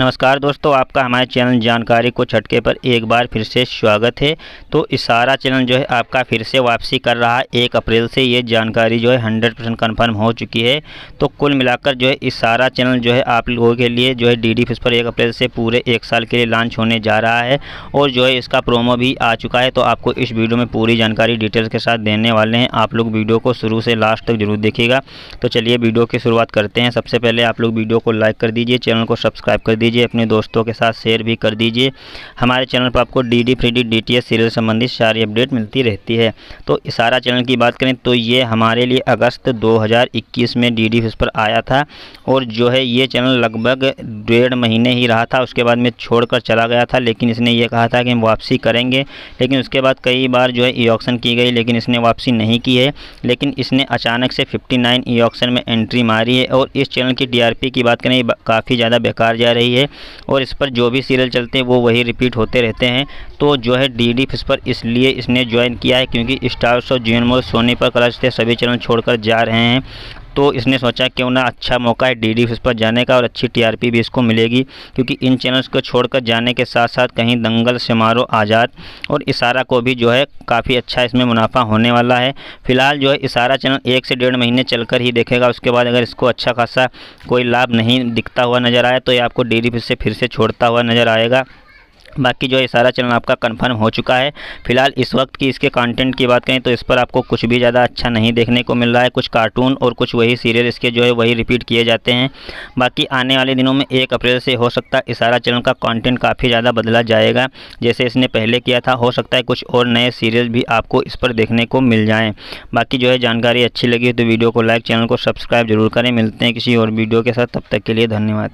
नमस्कार दोस्तों आपका हमारे चैनल जानकारी को छटके पर एक बार फिर से स्वागत है तो इशारा चैनल जो है आपका फिर से वापसी कर रहा है एक अप्रैल से ये जानकारी जो है हंड्रेड परसेंट कन्फर्म हो चुकी है तो कुल मिलाकर जो है इशारा चैनल जो है आप लोगों के लिए जो है डी डी पर एक अप्रैल से पूरे एक साल के लिए लॉन्च होने जा रहा है और जो है इसका प्रोमो भी आ चुका है तो आपको इस वीडियो में पूरी जानकारी डिटेल्स के साथ देने वाले हैं आप लोग वीडियो को शुरू से लास्ट तक जरूर देखिएगा तो चलिए वीडियो की शुरुआत करते हैं सबसे पहले आप लोग वीडियो को लाइक कर दीजिए चैनल को सब्सक्राइब कर दीजिए दीजिए अपने दोस्तों के साथ शेयर भी कर दीजिए हमारे चैनल पर आपको D D free D T S serial संबंधित सारी अपडेट मिलती रहती है तो इशारा चैनल की बात करें तो ये हमारे लिए अगस्त 2021 में डी डी पर आया था और जो है ये चैनल लगभग डेढ़ महीने ही रहा था उसके बाद में छोड़कर चला गया था लेकिन इसने ये कहा था कि हम वापसी करेंगे लेकिन उसके बाद कई बार जो है ई e ऑक्शन की गई लेकिन इसने वापसी नहीं की है लेकिन इसने अचानक से 59 ई ऑक्शन में एंट्री मारी है और इस चैनल की डीआरपी की बात करें काफ़ी ज़्यादा बेकार जा रही है चाहिए और इस पर जो भी सीरियल चलते हैं वो वही रिपीट होते रहते हैं तो जो है डी डी पर इसलिए इसने ज्वाइन किया है क्योंकि स्टार शो जीवन मोल सोनी पर कलश सभी चैनल छोड़कर जा रहे हैं तो इसने सोचा क्यों ना अच्छा मौका है डी डी उस पर जाने का और अच्छी टीआरपी भी इसको मिलेगी क्योंकि इन चैनल्स को छोड़कर जाने के साथ साथ कहीं दंगल समारोह आज़ाद और इशारा को भी जो है काफ़ी अच्छा इसमें मुनाफा होने वाला है फिलहाल जो है इशारा चैनल एक से डेढ़ महीने चलकर ही देखेगा उसके बाद अगर इसको अच्छा खासा कोई लाभ नहीं दिखता हुआ नज़र आया तो ये आपको डी डी से फिर से छोड़ता हुआ नज़र आएगा बाकी जो है सारा चैनल आपका कंफर्म हो चुका है फिलहाल इस वक्त की इसके कंटेंट की बात करें तो इस पर आपको कुछ भी ज़्यादा अच्छा नहीं देखने को मिल रहा है कुछ कार्टून और कुछ वही सीरियल इसके जो है वही रिपीट किए जाते हैं बाकी आने वाले दिनों में एक अप्रैल से हो सकता है इसारा चैनल का कंटेंट काफ़ी ज़्यादा बदला जाएगा जैसे इसने पहले किया था हो सकता है कुछ और नए सीरियल भी आपको इस पर देखने को मिल जाएँ बाकी जो है जानकारी अच्छी लगी तो वीडियो को लाइक चैनल को सब्सक्राइब जरूर करें मिलते हैं किसी और वीडियो के साथ तब तक के लिए धन्यवाद